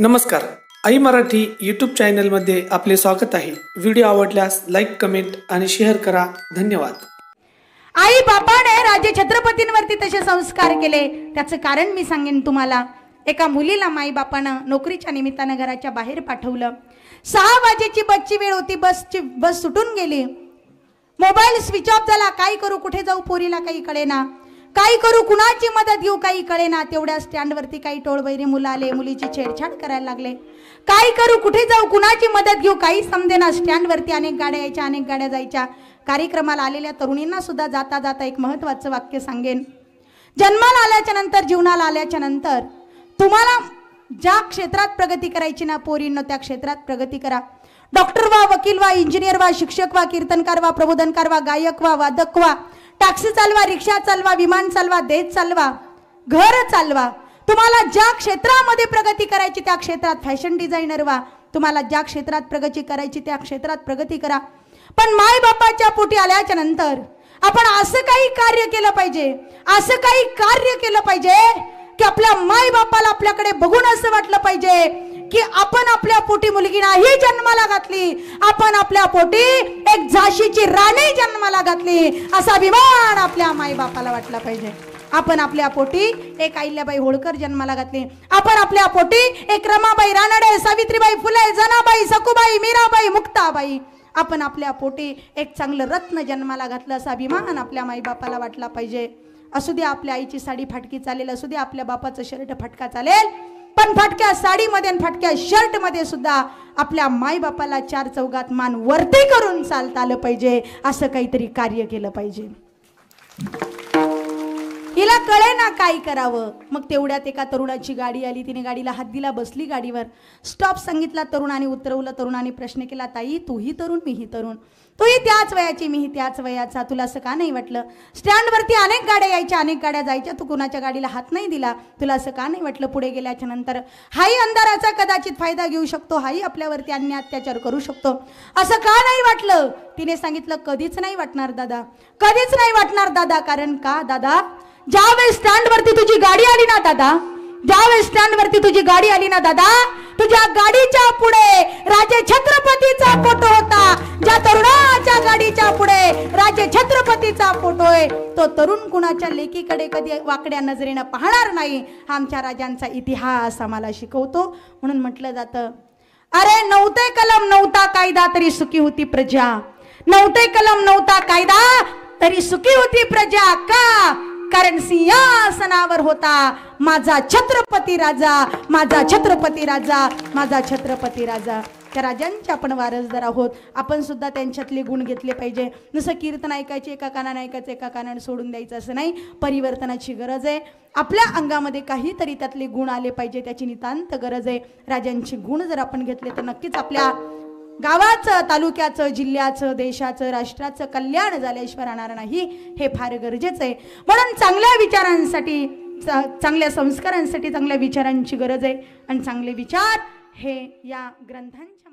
नमस्कार आई मराठी यूट्यूब चॅनलमध्ये आपले स्वागत आहे व्हिडिओ आवडल्यास लाईक कमेंट आणि शेअर करा धन्यवाद आई बापाने राजे छत्रपतींवरती तसे संस्कार केले त्याचं कारण मी सांगेन तुम्हाला एका मुलीला माई बापानं नोकरीच्या निमित्तानं घराच्या बाहेर पाठवलं सहा वाजेची बसची वेळ होती बसची बस सुटून गेली मोबाईल स्विच ऑफ झाला काय करू कुठे जाऊ पोरीला काही कळेना काही करू कुणाची मदत घेऊ काही कळेना तेवढ्या स्टँडवरती काही टोळबैरी मुलं आले मुलीची छेडछाड करायला लागले काय करू कुठे जाऊ कुणाची मदत घेऊ काही स्टँड स्टँडवरती अनेक गाड्या यायच्या अनेक गाड्या जायच्या कार्यक्रमाला आलेल्या तरुणींना सुद्धा जाता जाता एक महत्त्वाचं वाक्य सांगेन जन्माला आल्याच्या नंतर जीवनाला आल्याच्या नंतर तुम्हाला ज्या क्षेत्रात प्रगती करायची ना पोरींनो त्या क्षेत्रात प्रगती करा डॉक्टर वा वकील वा इंजिनियर वा शिक्षक वा कीर्तनकार वा प्रबोधनकार वा गायक वा वादक वा टॅक्सी चालवा रिक्षा चालवा विमान चालवा देश चालवा घर चालवा तुम्हाला ज्या क्षेत्रामध्ये प्रगती करायची त्या क्षेत्रात फॅशन डिझायनर व्हा तुम्हाला ज्या क्षेत्रात प्रगती करायची त्या क्षेत्रात प्रगती करा पण मायबापाच्या पोटी आल्याच्या नंतर आपण असं काही कार्य केलं पाहिजे असं काही कार्य केलं पाहिजे की आपल्या मायबापाला आपल्याकडे बघून असं वाटलं पाहिजे की आपण आपल्या पोटी मुलगी नाही जन्माला घातली आपण आपल्या पोटी एक झाशीची राणी जन्माला घातली असा अभिमान आपल्या माईबापाला वाटला पाहिजे आपण आपल्या पोटी एक अहिल्याबाई होळकर जन्माला घातली आपण आपल्या पोटी एक रमाबाई रानडे सावित्रीबाई फुले जनाबाई सकुबाई मीराबाई मुक्ताबाई आपण आपल्या पोटी एक चांगलं रत्न जन्माला घातलं असा अभिमान आपल्या माईबापाला वाटला पाहिजे असू दे आपल्या आईची साडी फाटकी चालेल असू दे आपल्या बापाचं शर्ट फाटका चालेल पण फटक्या साडीमध्ये आणि फटक्या शर्टमध्ये सुद्धा आपल्या मायबापाला चार चौगात मान वरती करून चालता आलं पाहिजे असं काहीतरी कार्य केलं पाहिजे हिला कळे ना काय करावं मग तेवढ्यात एका तरुणाची गाडी आली तिने गाडीला हात दिला बसली गाडीवर स्टॉप सांगितला तरुणाने उतरवलं तरुणाने प्रश्न केला ताई तूही तरुण मीही तरुण तूही त्याच वयाची मीही त्याच वयाचा तुला असं का नाही वाटलं स्टँडवरती अनेक गाड्या यायच्या अनेक गाड्या जायच्या तू कुणाच्या गाडीला हात नाही दिला तुला असं का नाही वाटलं पुढे गेल्याच्या नंतर हाई अंधाराचा कदाचित फायदा घेऊ शकतो हाई आपल्यावरती अन्य अत्याचार करू शकतो असं का नाही वाटलं तिने सांगितलं कधीच नाही वाटणार दादा कधीच नाही वाटणार दादा कारण का दादा ज्या वेळेस स्टँड वरती तुझी गाडी आली ना दादा ज्या वेळेस स्टँड वरती तुझी गाडी आली ना दादा तुझ्या गाडीच्या पुढे राजे छत्रपतीचा फोटो होता ज्या तरुणाच्या गाडीच्या पुढे राजे छत्रपतीचा फोटो आहे तो तरुण कुणाच्या लेकीकडे कधी वाकड्या नजरेनं पाहणार नाही आमच्या राजांचा इतिहास आम्हाला शिकवतो म्हणून म्हटलं जातं अरे नव्हते कलम नव्हता कायदा तरी सुखी होती प्रजा नव्हते कलम नव्हता कायदा तरी सुखी होती प्रजा का कारण सिंहासनावर होता माझा छत्रपती राजा माझा छत्रपती राजा माझा छत्रपती राजा त्या राजांचे आपण वारसदार आहोत आपण सुद्धा त्यांच्यातले गुण घेतले पाहिजे जसं कीर्तन ऐकायचे एका कानानं ऐकायचं एका कानानं सोडून द्यायचं असं नाही परिवर्तनाची गरज आहे आपल्या अंगामध्ये काहीतरी त्यातले गुण आले पाहिजे त्याची नितांत गरज आहे राजांचे गुण जर आपण घेतले तर नक्कीच आपल्या गावाचं तालुक्याचं जिल्ह्याचं देशाचं राष्ट्राचं कल्याण झाल्याशिवाय राहणार नाही हे फार गरजेचं आहे म्हणून चांगल्या विचारांसाठी चांगल्या संस्कारांसाठी चांगल्या विचारांची गरज आहे आणि चांगले विचार हे या ग्रंथांच्या